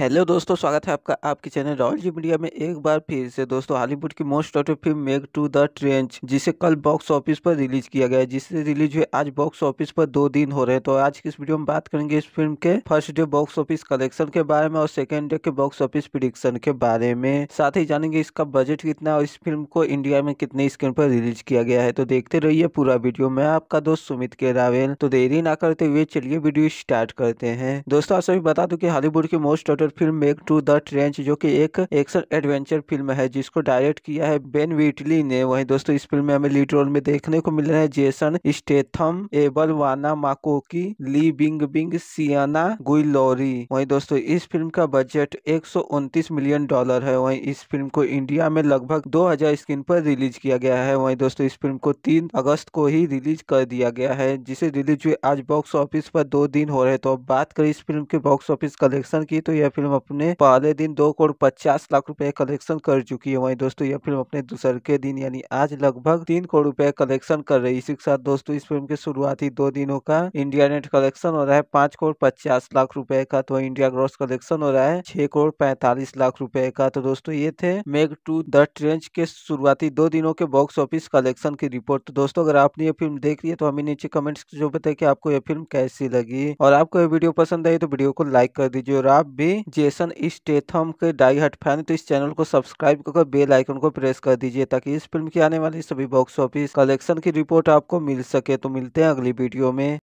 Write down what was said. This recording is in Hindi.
हेलो दोस्तों स्वागत है आपका आपके चैनल रॉयल जी मीडिया में एक बार फिर से दोस्तों हॉलीवुड की most awaited film Meg two the trench जिसे कल बॉक्स ऑफिस पर रिलीज किया गया जिसे रिलीज हुए आज बॉक्स ऑफिस पर दो दिन हो रहे हैं तो आज की इस वीडियो में बात करेंगे इस फिल्म के first day box office collection के बारे में और सेकेंड डे के बॉक्स ऑफिस प्रिडिक्शन के बारे में साथ ही जानेंगे इसका बजट कितना और इस फिल्म को इंडिया में कितने स्क्रीन पर रिलीज किया गया है तो देखते रहिए पूरा वीडियो मैं आपका दोस्त सुमित के रावेल तो देरी ना करते हुए चलिए वीडियो स्टार्ट करते हैं दोस्तों आप सभी बता दो की हॉलीवुड की most awaited film Meg two the trench जो कि एक एक्शन एडवेंचर फिल्म है जिसको डायरेक्ट किया है बेन वीटली ने वहीं दोस्तों इस फिल्म में हमें लीड रोल में देखने को मिल रहे हैं जेसन स्टेथम एबल वाना माकोकी ली बिंग बिंग सियाना गुइलोरी वही दोस्तों इस फिल्म का बजट एक मिलियन डॉलर है वही इस फिल्म को इंडिया में लगभग दो स्क्रीन पर रिलीज किया गया है वही दोस्तों इस फिल्म को तीन अगस्त को ही रिलीज कर दिया गया है जिसे रिलीज हुए आज बॉक्स ऑफिस पर दो दिन हो रहे तो अब बात करें इस फिल्म के बॉक्स ऑफिस कलेक्शन की तो यह फिल्म अपने पहले दिन दो करोड़ पचास लाख रुपए कलेक्शन कर चुकी है वही दोस्तों यह फिल्म अपने दूसरे दिन यानी आज लगभग तीन करोड़ रुपए कलेक्शन कर रही है इसी के साथ दोस्तों इस फिल्म के शुरुआती दो दिनों का इंडिया नेट कलेक्शन हो रहा है पांच करोड़ पचास लाख रुपए का तो इंडिया ग्रॉस कलेक्शन हो रहा है छह करोड़ पैंतालीस लाख रुपए का तो दोस्तों ये थे मेक टू द ट्रेंच के शुरुआती दो दिनों के बॉक्स ऑफिस कलेक्शन की रिपोर्ट तो दोस्तों अगर आपने ये फिल्म देख ली है तो हमें नीचे कमेंट्स जो बताए कि आपको ये फिल्म कैसी लगी और आपको ये वीडियो पसंद आई तो वीडियो को लाइक कर दीजिए और आप भी जेसन स्टेथम के डाई हट फैन तो इस चैनल को सब्सक्राइब करके बेल आइकन को प्रेस कर दीजिए ताकि इस फिल्म की आने वाली सभी बॉक्स ऑफिस कलेक्शन की रिपोर्ट आपको मिल सके तो मिलते हैं अगली वीडियो में